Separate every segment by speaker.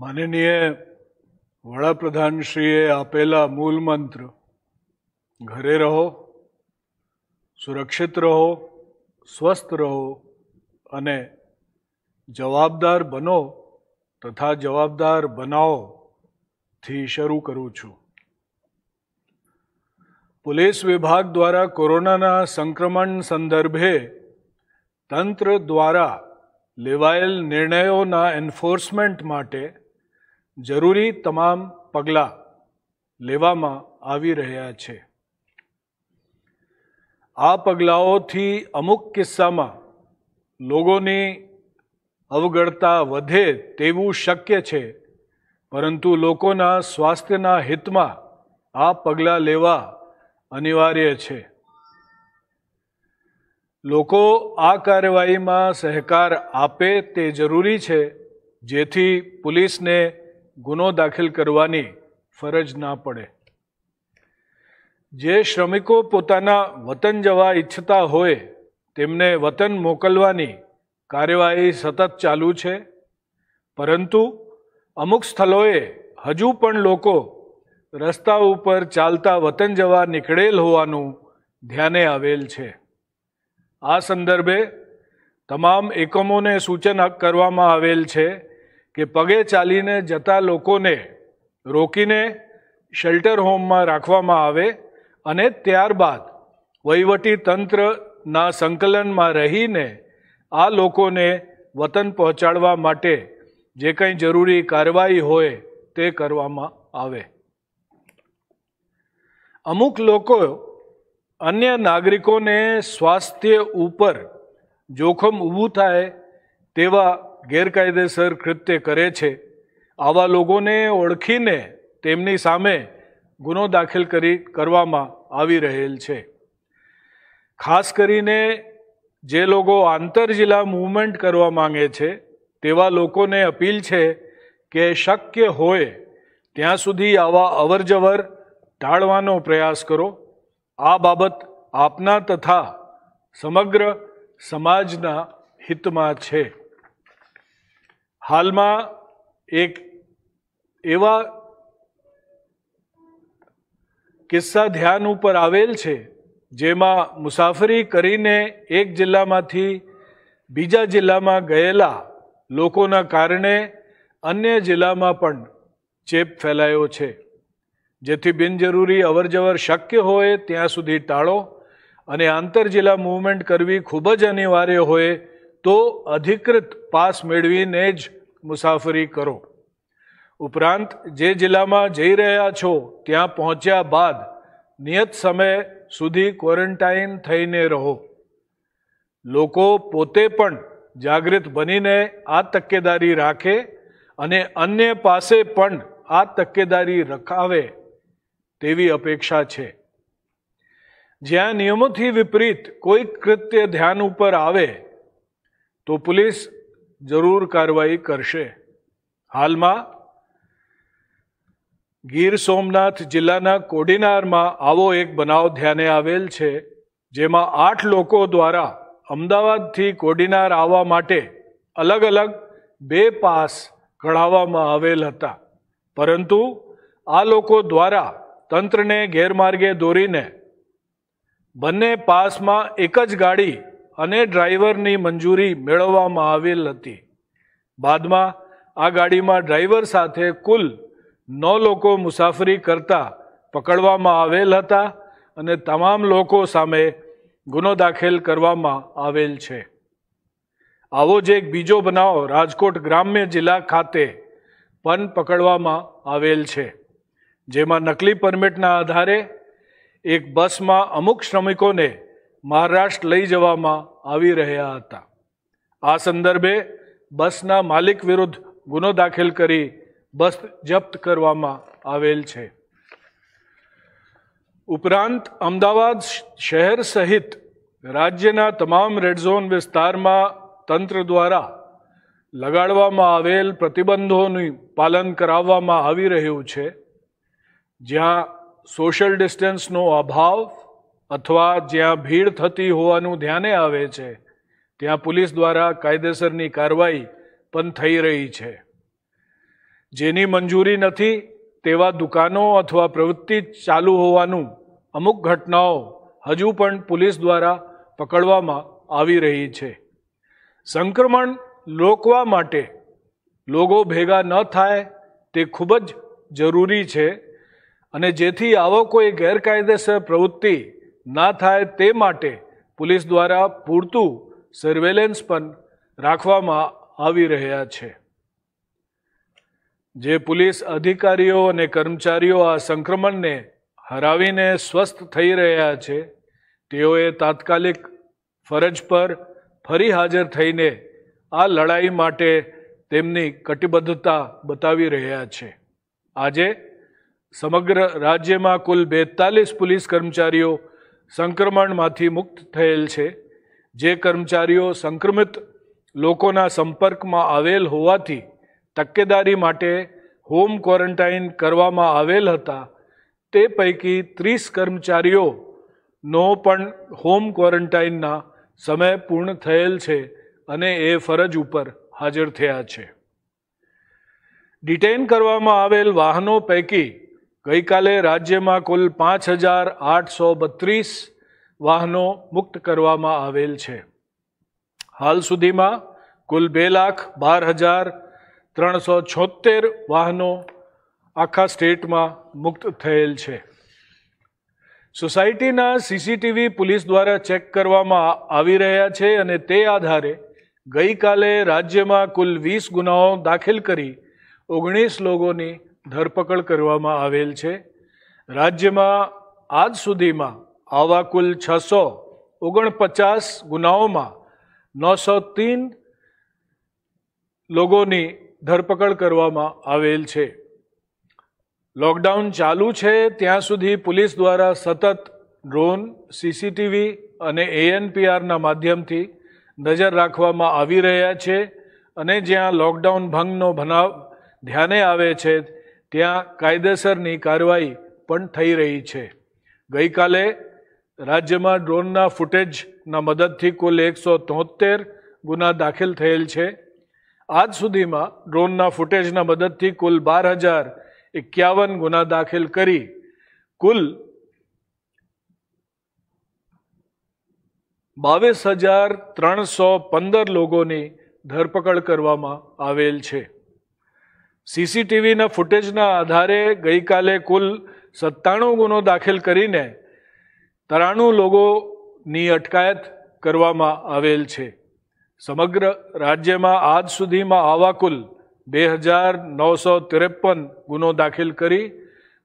Speaker 1: माननीय वडा प्रधान श्री आपेला मूल मंत्र ઘરે રહો સુરક્ષિત રહો સ્વસ્થ રહો અને જવાબદાર બનો તથા જવાબદાર બનાવો થી શરૂ કરું છું પોલીસ વિભાગ દ્વારા કોરોનાના સંક્રમણ સંદર્ભે તંત્ર દ્વારા લેવાયલ નિર્ણયોના એન્ફોર્સમેન્ટ માટે જરૂરી તમામ પગલાં લેવામાં આવી રહ્યા છે આ પગલાઓથી અમુક કિસ્સામાં લોકોની અવગણતા વધે તેવું શક્ય છે પરંતુ લોકોના સ્વાસ્થ્યના હિતમાં આ પગલાં લેવા અનિવાર્ય છે લોકો આ કાર્યવાહીમાં સહકાર આપે તે જરૂરી છે જેથી પોલીસને ગુનો દાખલ કરવાની ફરજ ના પડે જે શ્રમિકો પોતાના વતન જવા ઈચ્છતા હોય તેમને વતન મોકલવાની કાર્યવાહી સતત ચાલુ છે પરંતુ અમુક સ્થળોએ હજુ પણ લોકો રસ્તા ઉપર ચાલતા વતન જવા નીકળેલ હોવાનું ધ્યાને આવેલ છે આ સંદર્ભે તમામ એકમોને સૂચન કરવામાં આવેલ છે કે પગે ચાલીને જતા લોકોને રોકીને શેલ્ટર હોમમાં રાખવામાં આવે અને ત્યારબાદ વહીવટી તંત્રના સંકલનમાં રહીને આ લોકોને વતન પહોંચાડવા માટે જે કંઈ જરૂરી કાર્યવાહી હોય તે કરવામાં આવે અમુક લોકો અન્ય નાગરિકોને સ્વાસ્થ્ય ઉપર જોખમ ઊભું થાય તેવા ગેરકાયદેસર કૃત્ય કરે છે આવા લોકોને ઓળખીને તેમની સામે ગુનો દાખલ કરી કરવામાં આવી રહેલ છે ખાસ કરીને જે લોકો આંતરજિલ્લા મૂવમેન્ટ કરવા માંગે છે તેવા લોકોને અપીલ છે કે શક્ય હોય ત્યાં સુધી આવા અવરજવર ટાળવાનો પ્રયાસ કરો આ બાબત આપના તથા સમગ્ર સમાજના હિતમાં છે હાલમાં એક એવા કિસ્સા ધ્યાન ઉપર આવેલ છે જેમાં મુસાફરી કરીને એક જિલ્લામાંથી બીજા જિલ્લામાં ગયેલા લોકોના કારણે અન્ય જિલ્લામાં પણ ચેપ ફેલાયો છે જેથી બિનજરૂરી અવરજવર શક્ય હોય ત્યાં સુધી ટાળો અને આંતર જિલ્લા મૂવમેન્ટ કરવી ખૂબ જ અનિવાર્ય હોય તો અધિકૃત પાસ મેળવીને જ મુસાફરી કરો ઉપરાંત જે જિલ્લામાં જઈ રહ્યા છો ત્યાં પહોંચ્યા બાદ નિયત સમય સુધી ક્વોરન્ટાઇન થઈને રહો લોકો પોતે પણ જાગૃત બનીને આ તકેદારી રાખે અને અન્ય પાસે પણ આ તકેદારી રખાવે તેવી અપેક્ષા છે જ્યાં નિયમોથી વિપરીત કોઈ કૃત્ય ધ્યાન ઉપર આવે તો પોલીસ જરૂર કાર્યવાહી કરશે હાલમાં ગીર સોમનાથ જિલ્લાના કોડીનારમાં આવો એક બનાવ ધ્યાને આવેલ છે જેમાં આઠ લોકો દ્વારા અમદાવાદથી કોડીનાર આવવા માટે અલગ અલગ બે પાસ કઢાવવામાં આવેલ હતા પરંતુ આ લોકો દ્વારા તંત્રને ગેરમાર્ગે દોરીને બંને પાસમાં એક જ ગાડી અને ડ્રાઈવરની મંજૂરી મેળવવામાં આવેલ હતી બાદમાં આ ગાડીમાં ડ્રાઈવર સાથે કુલ નવ લોકો મુસાફરી કરતા પકડવામાં આવેલ હતા અને તમામ લોકો સામે ગુનો દાખલ કરવામાં આવેલ છે આવો જ એક બીજો બનાવ રાજકોટ ગ્રામ્ય જિલ્લા ખાતે પણ પકડવામાં આવેલ છે જેમાં નકલી પરમિટના આધારે એક બસમાં અમુક શ્રમિકોને મહારાષ્ટ્ર લઈ જવામાં આવી રહ્યા હતા આ સંદર્ભે બસના માલિક વિરુદ્ધ ગુનો દાખલ કરી બસ જપ્ત કરવામાં આવેલ છે ઉપરાંત અમદાવાદ શહેર સહિત રાજ્યના તમામ રેડઝોન વિસ્તારમાં તંત્ર દ્વારા લગાડવામાં આવેલ પ્રતિબંધોનું પાલન કરાવવામાં આવી રહ્યું છે જ્યાં સોશિયલ ડિસ્ટન્સનો અભાવ અથવા જ્યાં ભીડ થતી હોવાનું ધ્યાને આવે છે ત્યાં પોલીસ દ્વારા કાયદેસરની કાર્યવાહી પણ થઈ રહી છે જેની મંજૂરી નથી તેવા દુકાનો અથવા પ્રવૃત્તિ ચાલુ હોવાનું અમુક ઘટનાઓ હજુ પણ પોલીસ દ્વારા પકડવામાં આવી રહી છે સંક્રમણ રોકવા માટે લોકો ભેગા ન થાય તે ખૂબ જ જરૂરી છે અને જેથી આવો કોઈ ગેરકાયદેસર પ્રવૃત્તિ ના થાય તે માટે પોલીસ દ્વારા પૂરતું સર્વેલન્સ પણ રાખવામાં આવી રહ્યા છે જે પોલીસ અધિકારીઓ અને કર્મચારીઓ આ સંક્રમણને હરાવીને સ્વસ્થ થઈ રહ્યા છે તેઓએ તાત્કાલિક ફરજ પર ફરી હાજર થઈને આ લડાઈ માટે તેમની કટિબદ્ધતા બતાવી રહ્યા છે આજે સમગ્ર રાજ્યમાં કુલ બેતાલીસ પોલીસ કર્મચારીઓ સંક્રમણમાંથી મુક્ત થયેલ છે જે કર્મચારીઓ સંક્રમિત લોકોના સંપર્કમાં આવેલ હોવાથી તકેદારી માટે હોમ ક્વોરન્ટાઇન કરવામાં આવેલ હતા તે પૈકી ત્રીસ કર્મચારીઓનો પણ હોમ ક્વોરન્ટાઇનના સમય પૂર્ણ થયેલ છે અને એ ફરજ ઉપર હાજર થયા છે ડિટેન કરવામાં આવેલ વાહનો પૈકી ગઈકાલે રાજ્યમાં કુલ પાંચ હજાર આઠસો બત્રીસ વાહનો મુક્ત કરવામાં આવેલ છે હાલ સુધીમાં કુલ બે લાખ બાર હજાર ત્રણસો છોતેર વાહનો આખા સ્ટેટમાં મુક્ત થયેલ છે સોસાયટીના સીસીટીવી પોલીસ દ્વારા ચેક કરવામાં આવી રહ્યા છે અને તે આધારે ગઈકાલે રાજ્યમાં કુલ વીસ ગુનાઓ દાખલ કરી ઓગણીસ લોકોની ધરપકડ કરવામાં આવેલ છે રાજ્યમાં આજ સુધીમાં આવા કુલ છસો ઓગણપચાસ ગુનાઓમાં નવસો તીન લોકોની ધરપકડ કરવામાં આવેલ છે લોકડાઉન ચાલુ છે ત્યાં સુધી પોલીસ દ્વારા સતત ડ્રોન સીસીટીવી અને એએનપીઆરના માધ્યમથી નજર રાખવામાં આવી રહ્યા છે અને જ્યાં લોકડાઉન ભંગનો બનાવ ધ્યાને આવે છે ત્યાં કાયદેસરની કાર્યવાહી પણ થઈ રહી છે ગઈકાલે રાજ્યમાં ડ્રોનના ફૂટેજના મદદથી કુલ એકસો તોતેર ગુના દાખલ થયેલ છે આજ સુધીમાં ડ્રોનના ફૂટેજના મદદથી કુલ બાર હજાર એકાવન ગુના દાખલ કરી કુલ બાવીસ હજાર ત્રણસો પંદર લોકોની ધરપકડ કરવામાં આવેલ છે સીસીટીવીના ફૂટેજના આધારે ગઈકાલે કુલ સત્તાણું ગુનો દાખલ કરીને તરાણું લોકોની અટકાયત કરવામાં આવેલ છે સમગ્ર રાજ્યમાં આજ સુધીમાં આવા કુલ બે હજાર નવસો ત્રેપન ગુનો દાખલ કરી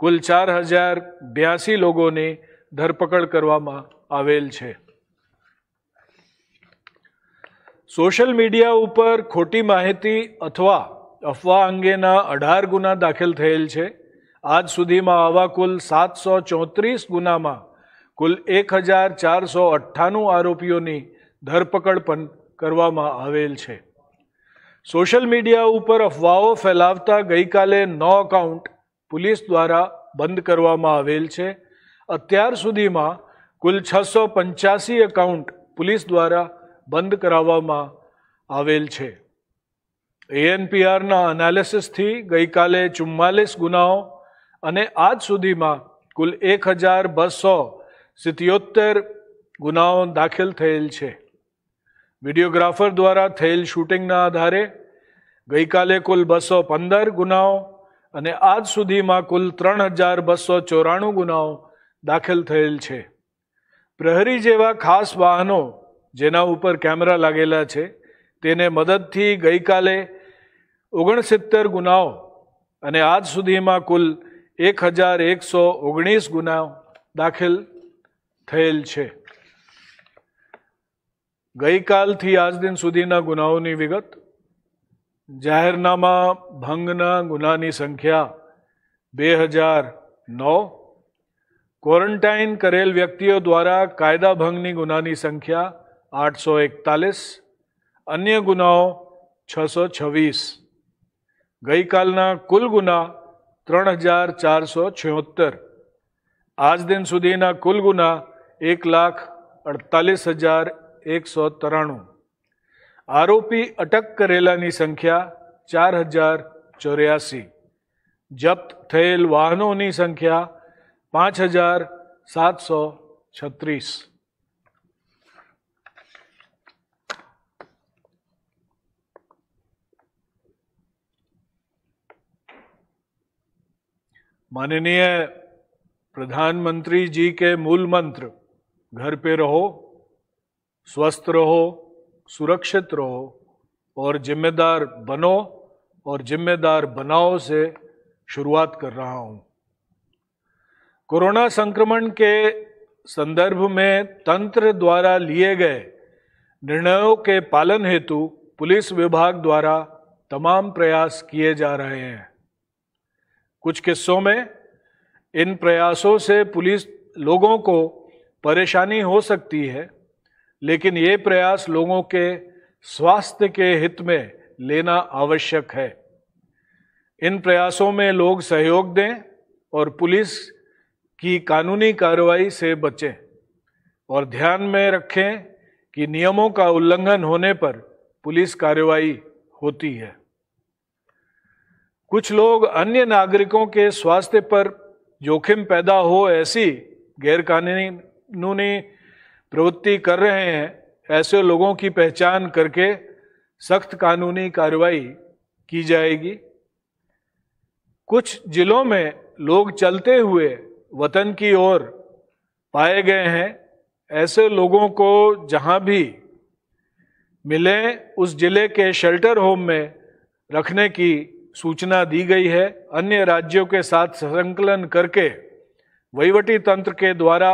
Speaker 1: કુલ ચાર હજાર બ્યાસી લોકોની ધરપકડ કરવામાં આવેલ છે સોશિયલ મીડિયા ઉપર ખોટી માહિતી અથવા અફવા અંગેના અઢાર ગુના દાખલ થયેલ છે આજ સુધીમાં આવા કુલ સાતસો ચોત્રીસ ગુનામાં કુલ એક હજાર ચારસો અઠ્ઠાણું આરોપીઓની ધરપકડ પણ કરવામાં આવેલ છે સોશિયલ મીડિયા ઉપર અફવાઓ ફેલાવતા ગઈકાલે નો અકાઉન્ટ પોલીસ દ્વારા બંધ કરવામાં આવેલ છે અત્યાર સુધીમાં કુલ છસો પંચ્યાસી એકાઉન્ટ પોલીસ દ્વારા બંધ કરાવવામાં આવેલ છે એએનપીઆરના એનાલિસિસથી ગઈકાલે ચુમ્માલીસ ગુનાઓ અને આજ સુધીમાં કુલ એક હજાર બસો સિત્યોતેર ગુનાઓ દાખલ થયેલ છે વિડીયોગ્રાફર દ્વારા થયેલ શૂટિંગના આધારે ગઈકાલે કુલ બસો પંદર ગુનાઓ અને આજ સુધીમાં કુલ ત્રણ હજાર બસો ચોરાણું ગુનાઓ દાખલ થયેલ છે પ્રહરી જેવા ખાસ વાહનો જેના ઉપર કેમેરા લાગેલા છે તેને મદદથી ગઈકાલે ઓગણસિત્તેર ગુનાઓ અને આજ સુધીમાં કુલ એક હજાર એકસો ઓગણીસ ગુનાઓ દાખલ થયેલ છે ગઈકાલથી આજ દિન સુધીના ગુનાઓની વિગત જાહેરનામા ભંગના ગુનાની સંખ્યા બે હજાર નવ ક્વોરન્ટાઇન કરેલ વ્યક્તિઓ દ્વારા કાયદા ભંગની ગુનાની સંખ્યા આઠસો એકતાલીસ અન્ય ગુનાઓ છસો છવ્વીસ ગઈકાલના કુલ ગુના ત્રણ હજાર ચારસો છોતેર આજ દિન સુધીના કુલ ગુના એક લાખ અડતાલીસ હજાર એકસો ત્રાણું આરોપી અટક કરેલાની સંખ્યા ચાર હજાર ચોર્યાસી જપ્ત થયેલ વાહનોની સંખ્યા પાંચ હજાર સાતસો છત્રીસ माननीय प्रधानमंत्री जी के मूल मंत्र घर पे रहो स्वस्थ रहो सुरक्षित रहो और जिम्मेदार बनो और जिम्मेदार बनाओ से शुरुआत कर रहा हूं कोरोना संक्रमण के संदर्भ में तंत्र द्वारा लिए गए निर्णयों के पालन हेतु पुलिस विभाग द्वारा तमाम प्रयास किए जा रहे हैं कुछ किस्सों में इन प्रयासों से पुलिस लोगों को परेशानी हो सकती है लेकिन ये प्रयास लोगों के स्वास्थ्य के हित में लेना आवश्यक है इन प्रयासों में लोग सहयोग दें और पुलिस की कानूनी कार्रवाई से बचें और ध्यान में रखें कि नियमों का उल्लंघन होने पर पुलिस कार्रवाई होती है कुछ लोग अन्य नागरिकों के स्वास्थ्य पर जोखिम पैदा हो ऐसी गैरकानूनी प्रवृत्ति कर रहे हैं ऐसे लोगों की पहचान करके सख्त कानूनी कार्रवाई की जाएगी कुछ जिलों में लोग चलते हुए वतन की ओर पाए गए हैं ऐसे लोगों को जहां भी मिलें उस जिले के शेल्टर होम में रखने की सूचना दी गई है अन्य राज्यों के साथ संकलन करके वहीवटी तंत्र के द्वारा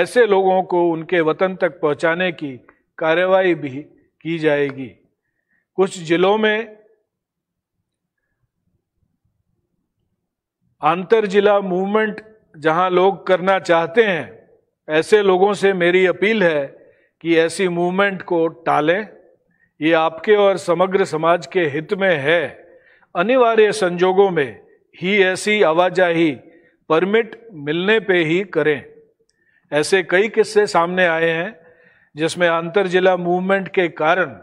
Speaker 1: ऐसे लोगों को उनके वतन तक पहुंचाने की कार्रवाई भी की जाएगी कुछ जिलों में आंतर जिला मूवमेंट जहां लोग करना चाहते हैं ऐसे लोगों से मेरी अपील है कि ऐसी मूवमेंट को टालें ये आपके और समग्र समाज के हित में है अनिवार्य संजोगों में ही ऐसी आवाजाही परमिट मिलने पे ही करें ऐसे कई किस्से सामने आए हैं जिसमें अंतर जिला मूवमेंट के कारण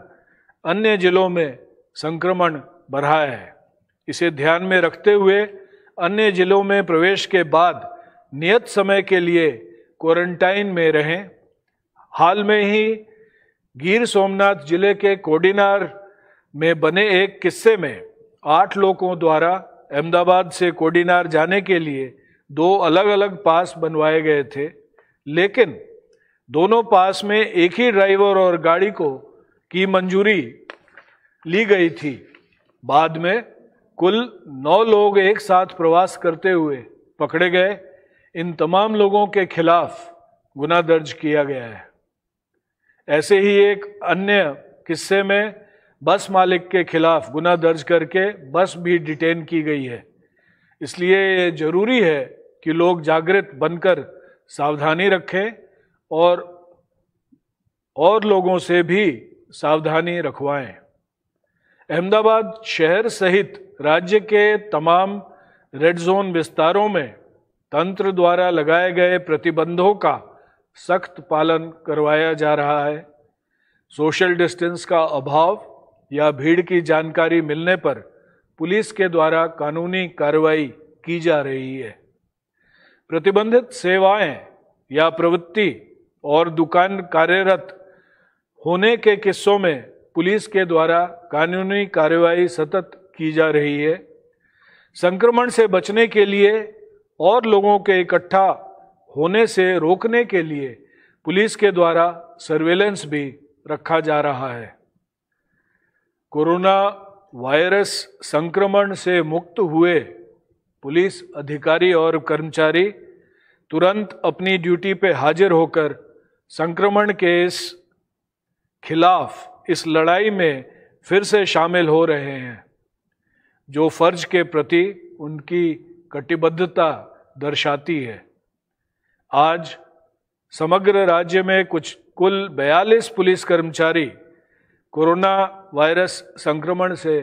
Speaker 1: अन्य जिलों में संक्रमण बढ़ा है इसे ध्यान में रखते हुए अन्य जिलों में प्रवेश के बाद नियत समय के लिए क्वारंटाइन में रहें हाल में ही गिर सोमनाथ जिले के कोडिनार में बने एक किस्से में आठ लोगों द्वारा अहमदाबाद से कोडिनार जाने के लिए दो अलग अलग पास बनवाए गए थे लेकिन दोनों पास में एक ही ड्राइवर और गाड़ी को की मंजूरी ली गई थी बाद में कुल नौ लोग एक साथ प्रवास करते हुए पकड़े गए इन तमाम लोगों के खिलाफ गुना दर्ज किया गया है ऐसे ही एक अन्य किस्से में बस मालिक के खिलाफ गुना दर्ज करके बस भी डिटेन की गई है इसलिए ये ज़रूरी है कि लोग जागृत बनकर सावधानी रखें और और लोगों से भी सावधानी रखवाएं अहमदाबाद शहर सहित राज्य के तमाम रेड जोन विस्तारों में तंत्र द्वारा लगाए गए प्रतिबंधों का सख्त पालन करवाया जा रहा है सोशल डिस्टेंस का अभाव या भीड़ की जानकारी मिलने पर पुलिस के द्वारा कानूनी कार्रवाई की जा रही है प्रतिबंधित सेवाएं या प्रवृत्ति और दुकान कार्यरत होने के किस्सों में पुलिस के द्वारा कानूनी कार्रवाई सतत की जा रही है संक्रमण से बचने के लिए और लोगों के इकट्ठा होने से रोकने के लिए पुलिस के द्वारा सर्वेलेंस भी रखा जा रहा है कोरोना वायरस संक्रमण से मुक्त हुए पुलिस अधिकारी और कर्मचारी तुरंत अपनी ड्यूटी पे हाजिर होकर संक्रमण के इस खिलाफ इस लड़ाई में फिर से शामिल हो रहे हैं जो फर्ज के प्रति उनकी कटिबद्धता दर्शाती है आज समग्र राज्य में कुछ कुल बयालीस पुलिस कर्मचारी कोरोना वायरस संक्रमण से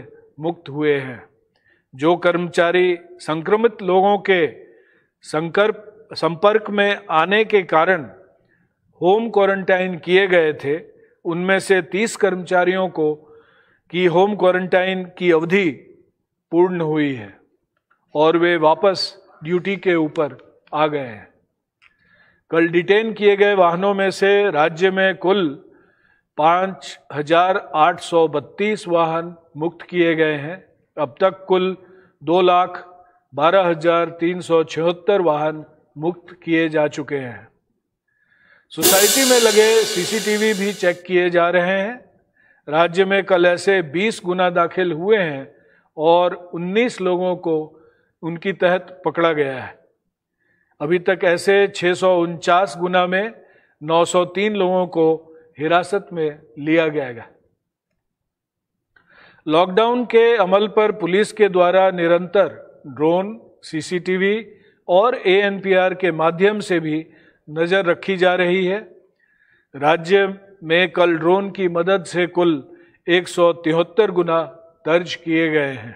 Speaker 1: मुक्त हुए हैं जो कर्मचारी संक्रमित लोगों के संकर्प संपर्क में आने के कारण होम क्वारंटाइन किए गए थे उनमें से 30 कर्मचारियों को की होम क्वारंटाइन की अवधि पूर्ण हुई है और वे वापस ड्यूटी के ऊपर आ गए हैं कल डिटेन किए गए वाहनों में से राज्य में कुल पाँच हजार आठ सौ बत्तीस वाहन मुक्त किए गए हैं अब तक कुल दो लाख बारह हजार तीन सौ छिहत्तर वाहन मुक्त किए जा चुके हैं सोसाइटी में लगे सीसीटीवी भी चेक किए जा रहे हैं राज्य में कल ऐसे 20 गुना दाखिल हुए हैं और 19 लोगों को उनकी तहत पकड़ा गया है अभी तक ऐसे छः गुना में 903 लोगों को हिरासत में लिया गया लॉकडाउन के अमल पर पुलिस के द्वारा निरंतर ड्रोन सीसीटीवी और एएनपीआर के माध्यम से भी नज़र रखी जा रही है राज्य में कल ड्रोन की मदद से कुल एक गुना दर्ज किए गए हैं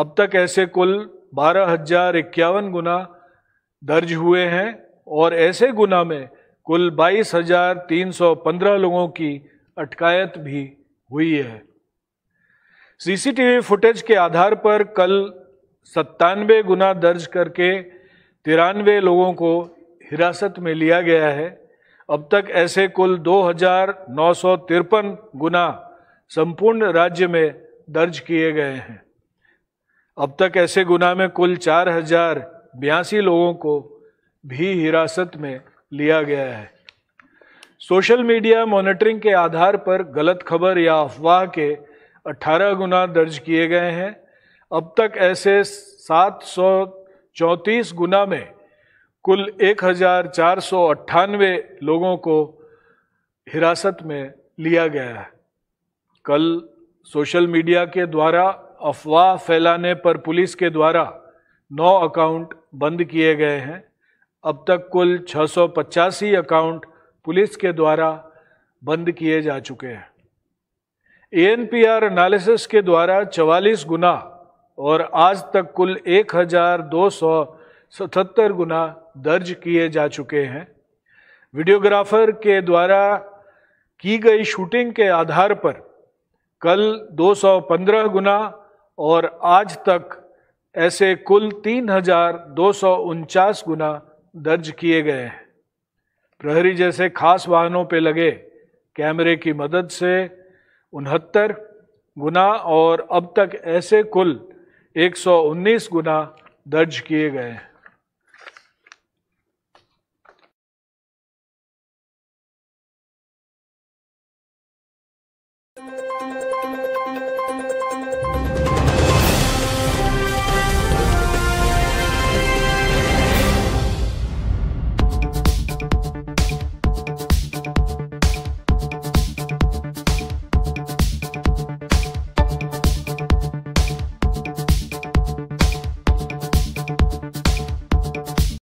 Speaker 1: अब तक ऐसे कुल बारह हजार इक्यावन गुना दर्ज हुए हैं और ऐसे गुना में कुल बाईस हजार तीन सौ पंद्रह लोगों की अटकायत भी हुई है सीसीटीवी फुटेज के आधार पर कल सत्तानवे गुना दर्ज करके तिरानवे लोगों को हिरासत में लिया गया है अब तक ऐसे कुल दो हजार नौ सौ तिरपन गुना संपूर्ण राज्य में दर्ज किए गए हैं अब तक ऐसे गुना में कुल चार हजार बयासी लोगों को भी हिरासत में लिया गया है सोशल मीडिया मॉनिटरिंग के आधार पर गलत खबर या अफवाह के 18 गुना दर्ज किए गए हैं अब तक ऐसे सात गुना में कुल एक लोगों को हिरासत में लिया गया है कल सोशल मीडिया के द्वारा अफवाह फैलाने पर पुलिस के द्वारा नौ अकाउंट बंद किए गए हैं अब तक कुल छः अकाउंट पुलिस के द्वारा बंद किए जा चुके हैं एनपीआर एनालिसिस के द्वारा 44 गुना और आज तक कुल 1277 गुना दर्ज किए जा चुके हैं वीडियोग्राफर के द्वारा की गई शूटिंग के आधार पर कल 215 गुना और आज तक ऐसे कुल तीन गुना दर्ज किए गए हैं प्रहरी जैसे खास वाहनों पर लगे कैमरे की मदद से उनहत्तर गुना और अब तक ऐसे कुल 119 गुना दर्ज किए गए हैं